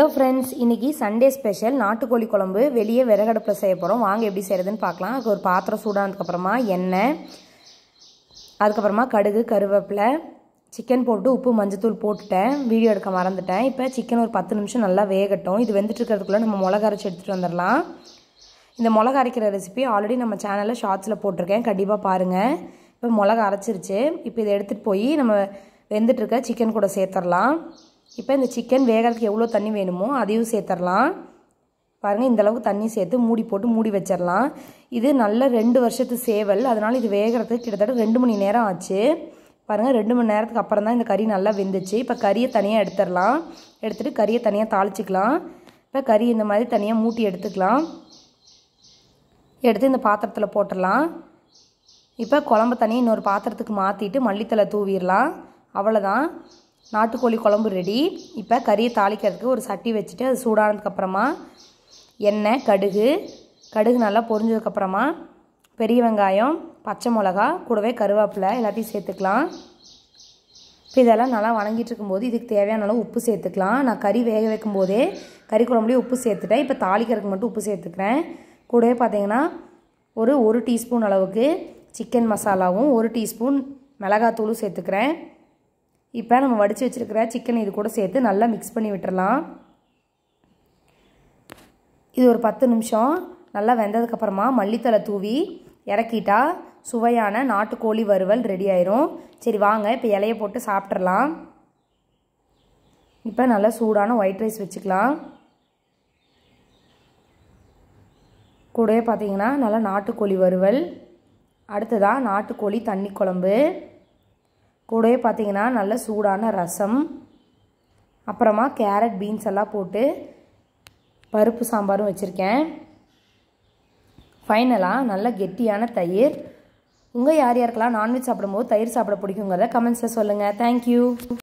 hello friends இன்றைக்கி Sunday special நாட்டுக்கோழி குழம்பு வெளியே விறகடுப்பில் செய்ய போகிறோம் வாங்க எப்படி செய்கிறதுன்னு பார்க்கலாம் அதுக்கு ஒரு பாத்திரம் சூடானதுக்கப்புறமா எண்ணெய் அதுக்கப்புறமா கடுகு கருவேப்பிலை சிக்கன் போட்டு உப்பு மஞ்சத்தூள் போட்டுட்டேன் வீடியோ எடுக்க மறந்துட்டேன் இப்போ சிக்கன் ஒரு பத்து நிமிஷம் நல்லா வேகட்டும் இது வெந்துட்டு இருக்கிறதுக்குள்ளே நம்ம மிளகா அரைச்சி எடுத்துகிட்டு வந்துடலாம் இந்த மிளகா அரைக்கிற ரெசிபி ஆல்ரெடி நம்ம சேனலில் ஷார்ட்ஸில் போட்டிருக்கேன் கண்டிப்பாக பாருங்கள் இப்போ மிளகா அரைச்சிருச்சு இப்போ இதை எடுத்துகிட்டு போய் நம்ம வெந்துட்டுருக்க சிக்கன் கூட சேர்த்துடலாம் இப்போ இந்த சிக்கன் வேகிறதுக்கு எவ்வளோ தண்ணி வேணுமோ அதையும் சேர்த்துடலாம் பாருங்கள் இந்தளவுக்கு தண்ணி சேர்த்து மூடி போட்டு மூடி வச்சிடலாம் இது நல்ல ரெண்டு வருஷத்து சேவல் அதனால் இது வேகிறதுக்கு கிட்டத்தட்ட ரெண்டு மணி நேரம் ஆச்சு பாருங்கள் ரெண்டு மணி நேரத்துக்கு அப்புறம் தான் இந்த கறி நல்லா வெந்துச்சு இப்போ கறியை தனியாக எடுத்துடலாம் எடுத்துகிட்டு கறியை தனியாக தாளிச்சிக்கலாம் இப்போ கறி இந்த மாதிரி தனியாக மூட்டி எடுத்துக்கலாம் எடுத்து இந்த பாத்திரத்தில் போட்டுடலாம் இப்போ குழம்பு தனியாக இன்னொரு பாத்திரத்துக்கு மாற்றிட்டு மல்லித்தலை தூவிடலாம் அவ்வளோதான் நாட்டுக்கோழி குழம்பு ரெடி இப்போ கறியை தாளிக்கிறதுக்கு ஒரு சட்டி வச்சுட்டு அது சூடானதுக்கப்புறமா எண்ணெய் கடுகு கடுகு நல்லா பொரிஞ்சதுக்கப்புறமா பெரிய வெங்காயம் பச்சை மிளகா கூடவே கருவேப்பிலை எல்லாத்தையும் சேர்த்துக்கலாம் இப்போ இதெல்லாம் நல்லா வணங்கிட்டு இருக்கும்போது இதுக்கு தேவையான அளவு உப்பு சேர்த்துக்கலாம் நான் கறி வேக வைக்கும் போதே கறி குழம்புலேயே உப்பு சேர்த்துட்டேன் இப்போ தாளிக்கிறதுக்கு மட்டும் உப்பு சேர்த்துக்கிறேன் கூடவே பார்த்தீங்கன்னா ஒரு ஒரு டீஸ்பூன் அளவுக்கு சிக்கன் மசாலாவும் ஒரு டீஸ்பூன் மிளகாத்தூளும் சேர்த்துக்கிறேன் இப்போ நம்ம வடித்து வச்சுருக்கிற சிக்கன் இது கூட சேர்த்து நல்லா மிக்ஸ் பண்ணி விட்டுடலாம் இது ஒரு பத்து நிமிஷம் நல்லா வெந்ததுக்கப்புறமா மல்லித்தலை தூவி இறக்கிட்டா சுவையான நாட்டுக்கோழி வறுவல் ரெடி ஆயிரும் சரி வாங்க இப்போ இலைய போட்டு சாப்பிட்றலாம் இப்போ நல்லா சூடான ஒயிட் ரைஸ் வச்சுக்கலாம் கூடவே பார்த்தீங்கன்னா நல்லா நாட்டுக்கோழி வறுவல் அடுத்ததாக நாட்டுக்கோழி தண்ணி குழம்பு கூடவே பார்த்திங்கன்னா நல்ல சூடான ரசம் அப்புறமா கேரட் பீன்ஸ் எல்லாம் போட்டு பருப்பு சாம்பாரும் வச்சுருக்கேன் ஃபைனலாக நல்ல கெட்டியான தயிர் உங்கள் யார் யாருக்கெல்லாம் நான்வெஜ் சாப்பிடும்போது தயிர் சாப்பிட பிடிக்குங்கிறத கமெண்ட்ஸில் சொல்லுங்கள் தேங்க்யூ